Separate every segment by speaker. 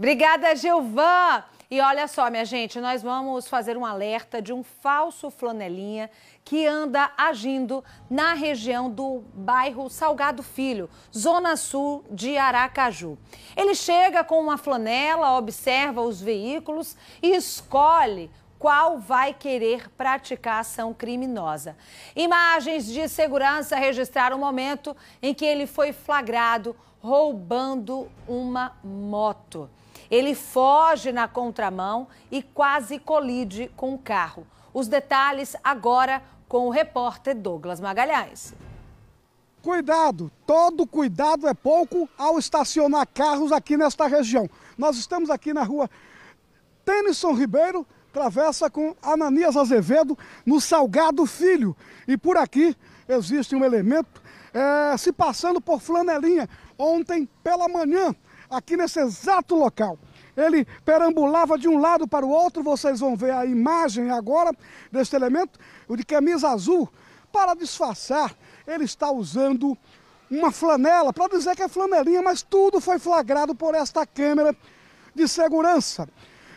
Speaker 1: Obrigada, Gilvan! E olha só, minha gente, nós vamos fazer um alerta de um falso flanelinha que anda agindo na região do bairro Salgado Filho, zona sul de Aracaju. Ele chega com uma flanela, observa os veículos e escolhe qual vai querer praticar ação criminosa. Imagens de segurança registraram o momento em que ele foi flagrado roubando uma moto. Ele foge na contramão e quase colide com o carro. Os detalhes agora com o repórter Douglas Magalhães.
Speaker 2: Cuidado, todo cuidado é pouco ao estacionar carros aqui nesta região. Nós estamos aqui na rua Tennyson Ribeiro, Travessa com Ananias Azevedo, no Salgado Filho. E por aqui existe um elemento é, se passando por flanelinha. Ontem pela manhã, aqui nesse exato local. Ele perambulava de um lado para o outro, vocês vão ver a imagem agora deste elemento, o de camisa azul. Para disfarçar, ele está usando uma flanela, para dizer que é flanelinha, mas tudo foi flagrado por esta câmera de segurança.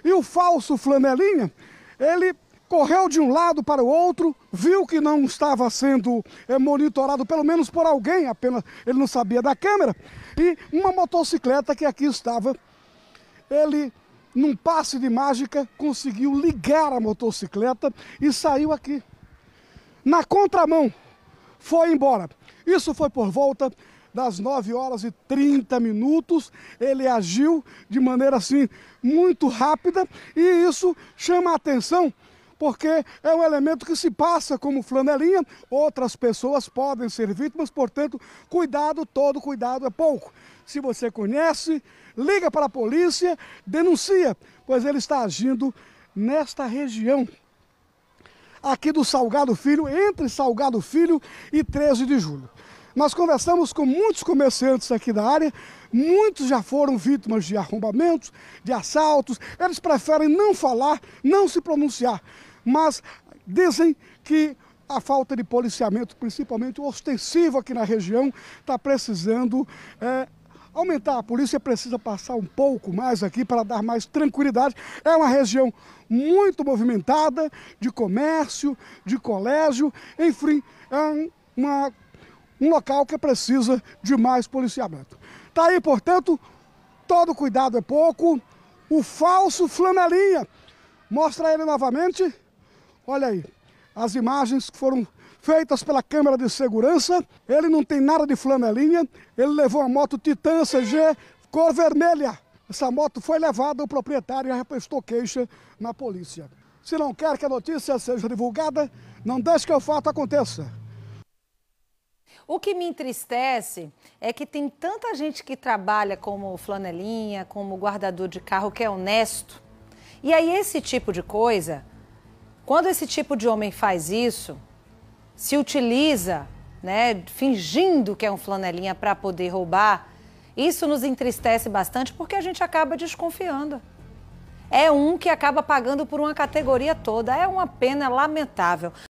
Speaker 2: E o falso flanelinha, ele correu de um lado para o outro, viu que não estava sendo eh, monitorado, pelo menos por alguém, apenas ele não sabia da câmera, e uma motocicleta que aqui estava, ele, num passe de mágica, conseguiu ligar a motocicleta e saiu aqui. Na contramão, foi embora. Isso foi por volta das 9 horas e 30 minutos. Ele agiu de maneira assim muito rápida e isso chama a atenção porque é um elemento que se passa como flanelinha, outras pessoas podem ser vítimas, portanto, cuidado, todo cuidado é pouco. Se você conhece, liga para a polícia, denuncia, pois ele está agindo nesta região. Aqui do Salgado Filho, entre Salgado Filho e 13 de julho. Nós conversamos com muitos comerciantes aqui da área, muitos já foram vítimas de arrombamentos, de assaltos, eles preferem não falar, não se pronunciar, mas dizem que a falta de policiamento, principalmente o ostensivo aqui na região, está precisando é, aumentar. A polícia precisa passar um pouco mais aqui para dar mais tranquilidade. É uma região muito movimentada de comércio, de colégio, enfim, é uma um local que precisa de mais policiamento. Tá aí, portanto, todo cuidado é pouco. O falso flanelinha. Mostra ele novamente. Olha aí, as imagens que foram feitas pela câmera de segurança. Ele não tem nada de flanelinha. Ele levou uma moto Titan CG cor vermelha. Essa moto foi levada, o proprietário já prestou queixa na polícia. Se não quer que a notícia seja divulgada, não deixe que o fato aconteça.
Speaker 1: O que me entristece é que tem tanta gente que trabalha como flanelinha, como guardador de carro, que é honesto. E aí, esse tipo de coisa, quando esse tipo de homem faz isso, se utiliza, né, fingindo que é um flanelinha para poder roubar, isso nos entristece bastante porque a gente acaba desconfiando. É um que acaba pagando por uma categoria toda. É uma pena lamentável.